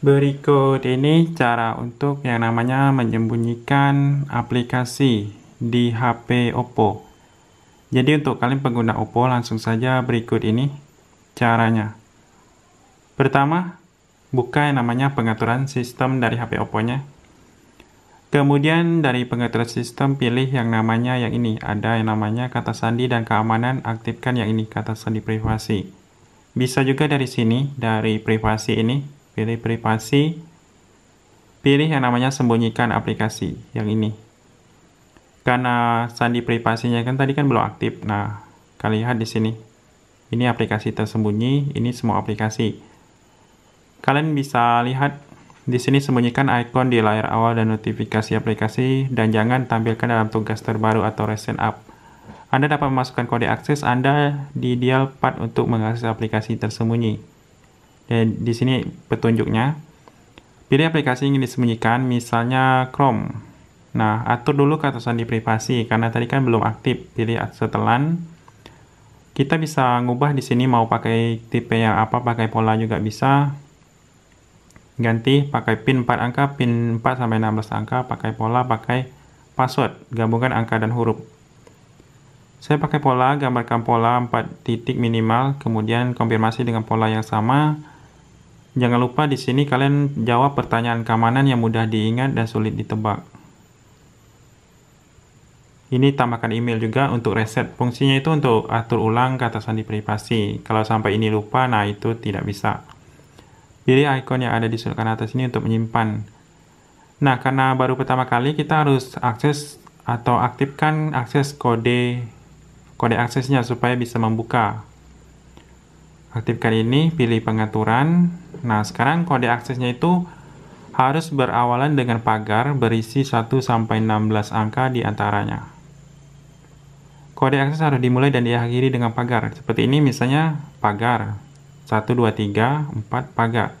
Berikut ini cara untuk yang namanya menyembunyikan aplikasi di HP Oppo. Jadi untuk kalian pengguna Oppo langsung saja berikut ini caranya. Pertama, buka yang namanya pengaturan sistem dari HP Oppo-nya. Kemudian dari pengaturan sistem pilih yang namanya yang ini. Ada yang namanya kata sandi dan keamanan, aktifkan yang ini kata sandi privasi. Bisa juga dari sini, dari privasi ini, pilih privasi, pilih yang namanya sembunyikan aplikasi, yang ini. Karena sandi privasinya kan tadi kan belum aktif, nah kalian lihat di sini. Ini aplikasi tersembunyi, ini semua aplikasi. Kalian bisa lihat di sini sembunyikan ikon di layar awal dan notifikasi aplikasi dan jangan tampilkan dalam tugas terbaru atau recent up. Anda dapat memasukkan kode akses Anda di dial pad untuk mengakses aplikasi tersembunyi. Eh, di sini petunjuknya pilih aplikasi yang ingin disembunyikan misalnya Chrome nah atur dulu kata sandi privasi karena tadi kan belum aktif pilih setelan kita bisa ngubah di sini mau pakai tipe yang apa pakai pola juga bisa ganti pakai pin 4 angka pin 4 sampai 16 angka pakai pola pakai password gabungkan angka dan huruf saya pakai pola, gambarkan pola 4 titik minimal, kemudian konfirmasi dengan pola yang sama, Jangan lupa di sini kalian jawab pertanyaan keamanan yang mudah diingat dan sulit ditebak. Ini tambahkan email juga untuk reset. Fungsinya itu untuk atur ulang kata sandi privasi. Kalau sampai ini lupa, nah itu tidak bisa. Pilih icon yang ada di sudut kanan atas ini untuk menyimpan. Nah, karena baru pertama kali kita harus akses atau aktifkan akses kode kode aksesnya supaya bisa membuka aktifkan ini, pilih pengaturan. Nah, sekarang kode aksesnya itu harus berawalan dengan pagar berisi 1-16 angka di antaranya. Kode akses harus dimulai dan diakhiri dengan pagar. Seperti ini misalnya pagar. 1, 2, 3, 4, pagar.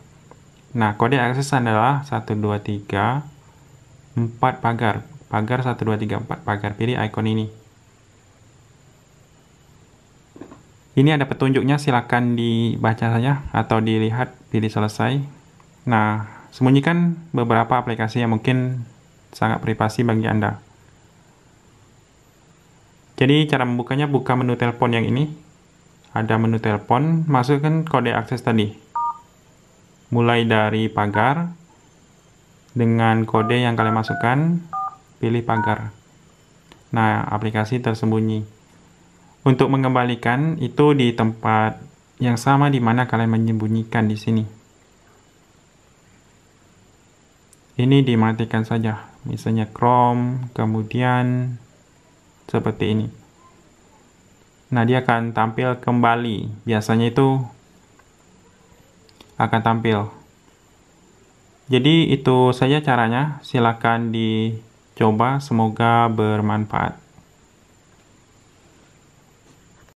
Nah, kode akses adalah 1, 2, 3, 4, pagar. Pagar 1, 2, 3, 4, pagar. Pilih ikon ini. Ini ada petunjuknya silahkan dibaca saja atau dilihat pilih selesai. Nah, sembunyikan beberapa aplikasi yang mungkin sangat privasi bagi Anda. Jadi cara membukanya buka menu telepon yang ini. Ada menu telepon, masukkan kode akses tadi. Mulai dari pagar dengan kode yang kalian masukkan, pilih pagar. Nah, aplikasi tersembunyi. Untuk mengembalikan itu di tempat yang sama di mana kalian menyembunyikan di sini. Ini dimatikan saja, misalnya Chrome, kemudian seperti ini. Nah, dia akan tampil kembali. Biasanya itu akan tampil. Jadi itu saja caranya. Silakan dicoba, semoga bermanfaat.